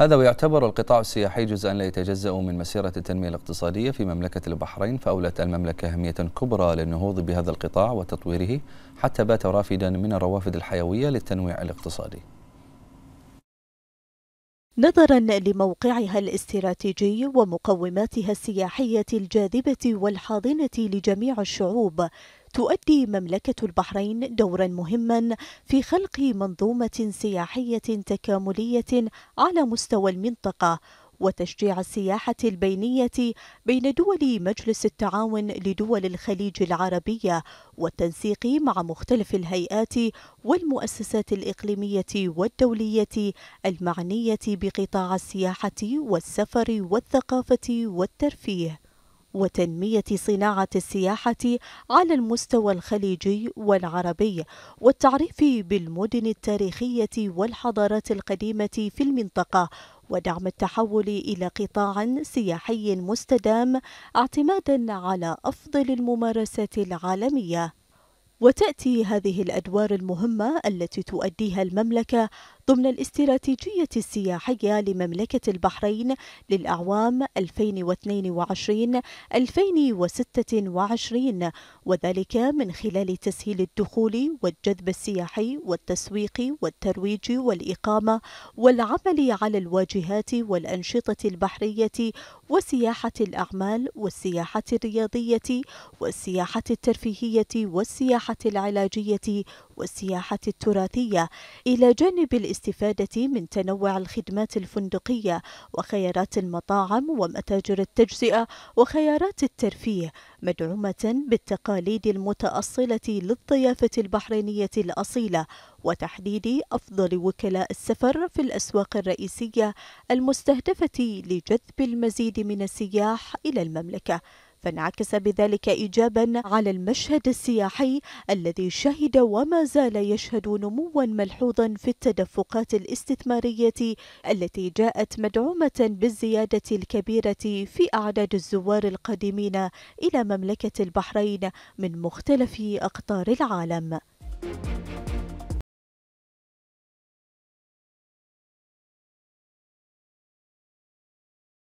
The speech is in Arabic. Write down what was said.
هذا ويعتبر القطاع السياحي جزءا لا يتجزأ من مسيرة التنمية الاقتصادية في مملكة البحرين فأولت المملكة أهمية كبرى للنهوض بهذا القطاع وتطويره حتى بات رافدا من الروافد الحيوية للتنويع الاقتصادي نظرا لموقعها الاستراتيجي ومقوماتها السياحيه الجاذبه والحاضنه لجميع الشعوب تؤدي مملكة البحرين دورا مهما في خلق منظومة سياحية تكاملية على مستوى المنطقة وتشجيع السياحة البينية بين دول مجلس التعاون لدول الخليج العربية والتنسيق مع مختلف الهيئات والمؤسسات الإقليمية والدولية المعنية بقطاع السياحة والسفر والثقافة والترفيه وتنمية صناعة السياحة على المستوى الخليجي والعربي والتعريف بالمدن التاريخية والحضارات القديمة في المنطقة ودعم التحول إلى قطاع سياحي مستدام اعتمادا على أفضل الممارسات العالمية وتأتي هذه الأدوار المهمة التي تؤديها المملكة ضمن الاستراتيجية السياحية لمملكة البحرين للأعوام 2022-2026 وذلك من خلال تسهيل الدخول والجذب السياحي والتسويق والترويج والإقامة والعمل على الواجهات والأنشطة البحرية وسياحة الأعمال والسياحة الرياضية والسياحة الترفيهية والسياحة العلاجية والسياحة التراثية إلى جانب الاستفادة من تنوع الخدمات الفندقية وخيارات المطاعم ومتاجر التجزئة وخيارات الترفيه مدعومة بالتقاليد المتأصلة للضيافة البحرينية الأصيلة وتحديد أفضل وكلاء السفر في الأسواق الرئيسية المستهدفة لجذب المزيد من السياح إلى المملكة فانعكس بذلك إيجابا على المشهد السياحي الذي شهد وما زال يشهد نموا ملحوظا في التدفقات الاستثمارية التي جاءت مدعومة بالزيادة الكبيرة في أعداد الزوار القادمين إلى مملكة البحرين من مختلف أقطار العالم